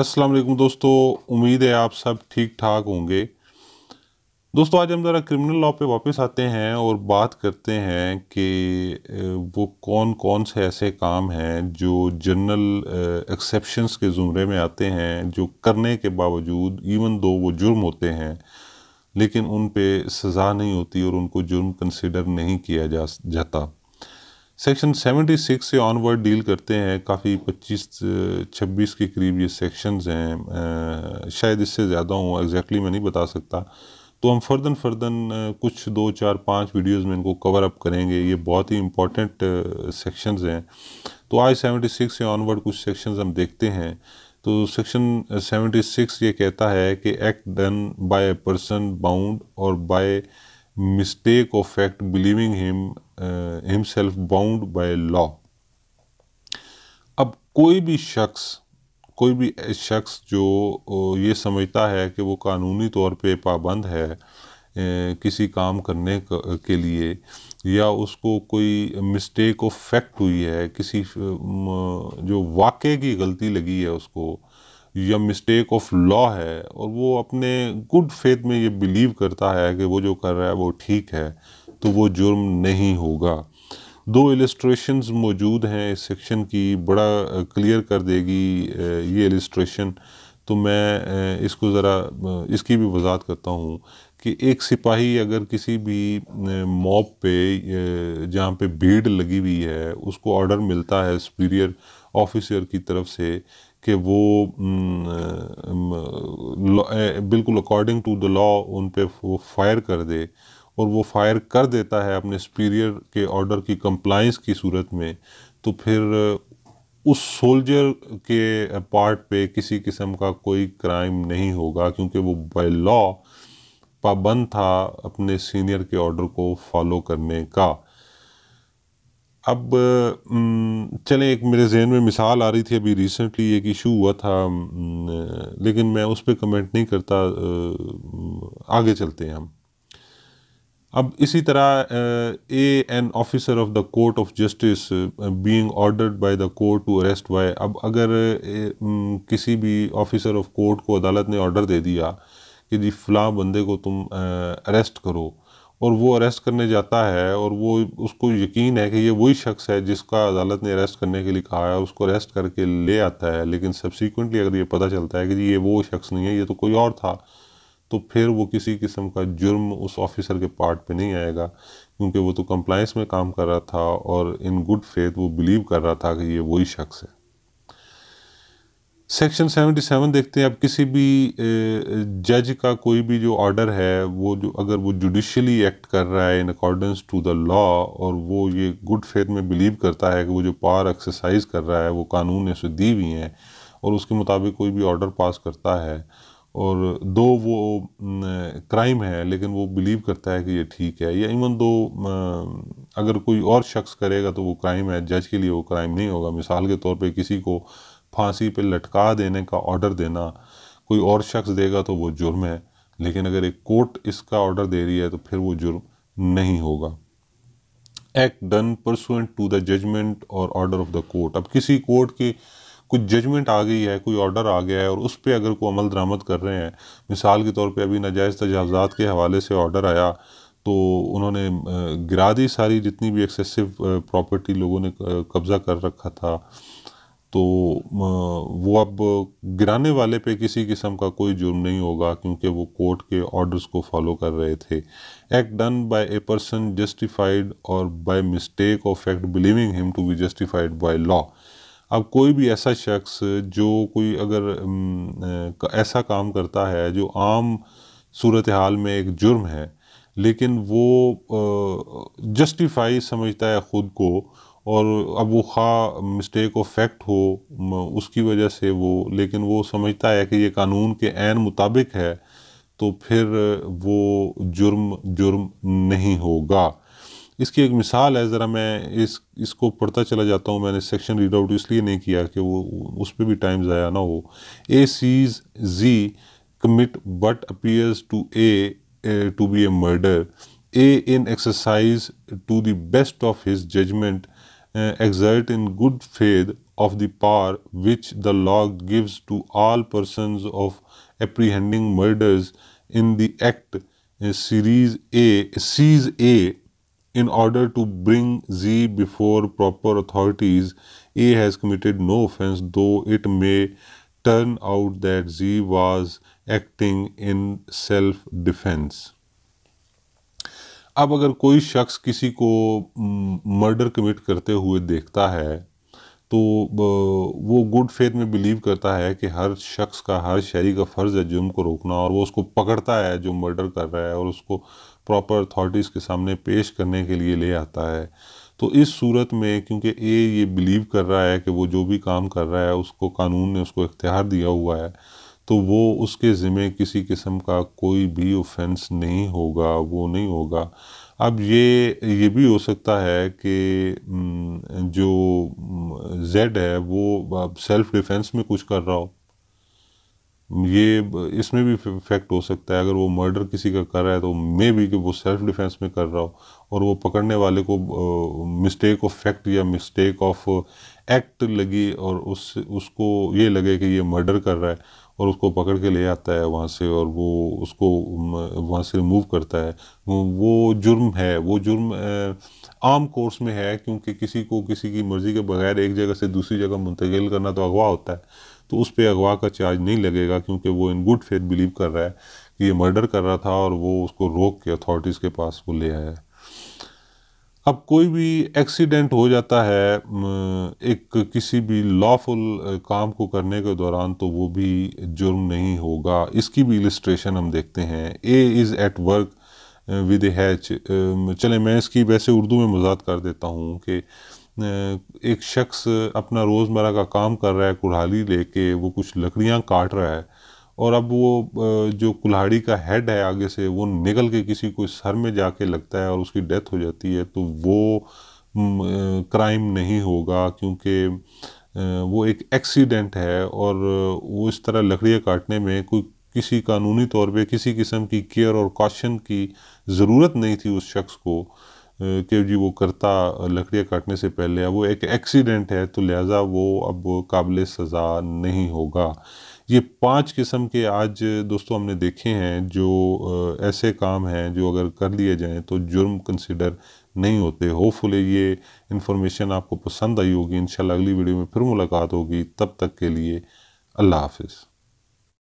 अस्सलाम वालेकुम दोस्तों उम्मीद है आप सब ठीक ठाक होंगे दोस्तों आज हम ज़रा क्रिमिनल लॉ पे वापस आते हैं और बात करते हैं कि वो कौन कौन से ऐसे काम हैं जो जनरल एक्सेप्शंस के ज़ुमरे में आते हैं जो करने के बावजूद इवन दो वो जुर्म होते हैं लेकिन उन पे सज़ा नहीं होती और उनको जुर्म कंसिडर नहीं किया जा जाता सेक्शन 76 से ऑनवर्ड डील करते हैं काफ़ी 25 26 के करीब ये सेक्शंस हैं शायद इससे ज़्यादा हूँ एग्जैक्टली मैं नहीं बता सकता तो हम फर्दन फर्दन कुछ दो चार पाँच वीडियोज़ में इनको कवर अप करेंगे ये बहुत ही इम्पॉर्टेंट सेक्शंस हैं तो आज 76 से ऑनवर्ड कुछ सेक्शंस हम देखते हैं तो सेक्शन सिक्स ये कहता है कि act done by a person bound or by mistake of fact believing him himself bound by law अब कोई भी शख्स कोई भी शख्स जो ये समझता है कि वो कानूनी तौर पे पाबंद है किसी काम करने के लिए या उसको कोई मिस्टेक ऑफ फैक्ट हुई है किसी जो वाक़े की गलती लगी है उसको या मिस्टेक ऑफ लॉ है और वो अपने गुड फेथ में ये बिलीव करता है कि वो जो कर रहा है वो ठीक है तो वो जुर्म नहीं होगा दो एलिस्ट्रेशंस मौजूद हैं इस सेक्शन की बड़ा क्लियर कर देगी ये एलिस्ट्रेशन तो मैं इसको ज़रा इसकी भी वजात करता हूँ कि एक सिपाही अगर किसी भी मॉब पे जहाँ पे भीड़ लगी हुई है उसको ऑर्डर मिलता है सुपीरियर ऑफिसर की तरफ से कि वो बिल्कुल अकॉर्डिंग टू द लॉ उन पे वो फायर कर दे और वो फायर कर देता है अपने सुपीरियर के ऑर्डर की कंप्लाइंस की सूरत में तो फिर उस सोल्जर के पार्ट पे किसी किस्म का कोई क्राइम नहीं होगा क्योंकि वो बाय लॉ पाबंद था अपने सीनियर के ऑर्डर को फॉलो करने का अब चले एक मेरे जहन में मिसाल आ रही थी अभी रिसेंटली एक इशू हुआ था लेकिन मैं उस पर कमेंट नहीं करता आगे चलते हैं हम अब इसी तरह A an officer of the court of justice being ordered by the court to arrest by अब अगर ए, न, किसी भी ऑफिसर ऑफ कोर्ट को अदालत ने ऑर्डर दे दिया कि जी फ़लाँ बंदे को तुम अरेस्ट करो और वो अरेस्ट करने जाता है और वो उसको यकीन है कि ये वही शख्स है जिसका अदालत ने अरेस्ट करने के लिए कहा है उसको अरेस्ट करके ले आता है लेकिन सब्सिक्वेंटली अगर ये पता चलता है कि जी ये वो शख्स नहीं है ये तो कोई और था तो फिर वो किसी किस्म का जुर्म उस ऑफिसर के पार्ट पे नहीं आएगा क्योंकि वो तो कंप्लाइंस में काम कर रहा था और इन गुड फेथ वो बिलीव कर रहा था कि ये वही शख्स है सेक्शन 77 देखते हैं अब किसी भी जज का कोई भी जो ऑर्डर है वो जो अगर वो जुडिशली एक्ट कर रहा है in accordance to the law और वो ये गुड फेथ में बिलीव करता है कि वो जो पावर एक्सरसाइज कर रहा है वो कानून ने उसे दी हुई हैं और उसके मुताबिक कोई भी ऑर्डर पास करता है और दो वो क्राइम है लेकिन वो बिलीव करता है कि ये ठीक है या इवन दो अगर कोई और शख्स करेगा तो वो क्राइम है जज के लिए वो क्राइम नहीं होगा मिसाल के तौर पे किसी को फांसी पे लटका देने का ऑर्डर देना कोई और शख्स देगा तो वो जुर्म है लेकिन अगर एक कोर्ट इसका ऑर्डर दे रही है तो फिर वो जुर्म नहीं होगा act done pursuant to the judgment or order of the court अब किसी कोर्ट के कुछ जजमेंट आ गई है कोई ऑर्डर आ गया है और उस पर अगर कोई अमल दरामद कर रहे हैं मिसाल के तौर पर अभी नाजायज़ तजावज़ात के हवाले से ऑर्डर आया तो उन्होंने गिरा दी सारी जितनी भी एक्सेसिव प्रॉपर्टी लोगों ने कब्ज़ा कर रखा था तो वो अब गिराने वाले पे किसी किस्म का कोई जुर्म नहीं होगा क्योंकि वो कोर्ट के ऑर्डर्स को फॉलो कर रहे थे act done by a person justified or by mistake of act believing him to be justified by law अब कोई भी ऐसा शख्स जो कोई अगर ऐसा काम करता है जो आम सूरत हाल में एक जुर्म है लेकिन वो जस्टिफाई समझता है ख़ुद को और अब वो खा मिस्टेक ऑफ फैक्ट हो उसकी वजह से वो लेकिन वो समझता है कि ये कानून के एन मुताबिक है तो फिर वो जुर्म जुर्म नहीं होगा इसकी एक मिसाल है ज़रा मैं इस इसको पढ़ता चला जाता हूँ मैंने सेक्शन रीड आउट इसलिए नहीं किया कि वो उस पर भी टाइम ज़ाया ना हो A sees Z commit but appears to A to be a murder A in exercise to the best of his judgment exerted in good faith of the power which the law gives to all persons of apprehending murderers in the act सीरीज A seize A in order to bring Z before proper authorities, A has committed no offense, though it may turn out that Z was acting in self defense अब अगर कोई शख्स किसी को murder commit करते हुए देखता है तो वो गुड फेथ में बिलीव करता है कि हर शख्स का हर शहरी का फ़र्ज़ है जुर्म को रोकना और वो उसको पकड़ता है जो मर्डर कर रहा है और उसको प्रॉपर अथॉरिटीज़ के सामने पेश करने के लिए ले आता है तो इस सूरत में क्योंकि ए ये बिलीव कर रहा है कि वो जो भी काम कर रहा है उसको कानून ने उसको इख्तियार दिया हुआ है तो वो उसके ज़िम्मे किसी किस्म का कोई भी ऑफेंस नहीं होगा वो नहीं होगा अब ये ये भी हो सकता है कि जो जेड है वो सेल्फ डिफेंस में कुछ कर रहा हो ये इसमें भी इफेक्ट हो सकता है अगर वो मर्डर किसी का कर रहा है तो मे भी कि वो सेल्फ डिफेंस में कर रहा हो और वो पकड़ने वाले को मिस्टेक ऑफ फैक्ट या मिस्टेक ऑफ एक्ट लगी और उस उसको ये लगे कि ये मर्डर कर रहा है और उसको पकड़ के ले आता है वहाँ से और वो उसको वहाँ से रिमूव करता है वो जुर्म है वो जुर्म आम कोर्स में है क्योंकि किसी को किसी की मर्ज़ी के बगैर एक जगह से दूसरी जगह मुंतकिल करना तो अगवा होता है तो उस पर अगवा का चार्ज नहीं लगेगा क्योंकि वो इन गुड फेथ बिलीव कर रहा है कि ये मर्डर कर रहा था और वो उसको रोक के अथॉरिटीज़ के पास वो ले आया अब कोई भी एक्सीडेंट हो जाता है एक किसी भी लॉफुल काम को करने के दौरान तो वो भी जुर्म नहीं होगा इसकी भी इलिस्ट्रेशन हम देखते हैं A is at work with hatchet मैं इसकी वैसे उर्दू में मजाक कर देता हूँ कि एक शख्स अपना रोज़मर्रा का काम कर रहा है कुल्हाड़ी लेके वो कुछ लकड़ियाँ काट रहा है और अब वो जो कुल्हाड़ी का हेड है आगे से वो निकल के किसी को सर में जाके लगता है और उसकी डेथ हो जाती है तो वो क्राइम नहीं होगा क्योंकि वो एक एक्सीडेंट है और वो इस तरह लकड़ियाँ काटने में कोई किसी कानूनी तौर पे किसी किस्म की केयर और कॉशन की ज़रूरत नहीं थी उस शख्स को कि जी वो करता लकड़ियाँ काटने से पहले वो एक एक्सीडेंट है तो लिहाजा वो अब काबिल सज़ा नहीं होगा ये पांच किस्म के आज दोस्तों हमने देखे हैं जो ऐसे काम हैं जो अगर कर लिए जाएं तो जुर्म कंसिडर नहीं होते होपफुली ये इन्फॉर्मेशन आपको पसंद आई होगी इन अगली वीडियो में फिर मुलाकात होगी तब तक के लिए अल्लाह हाफिज़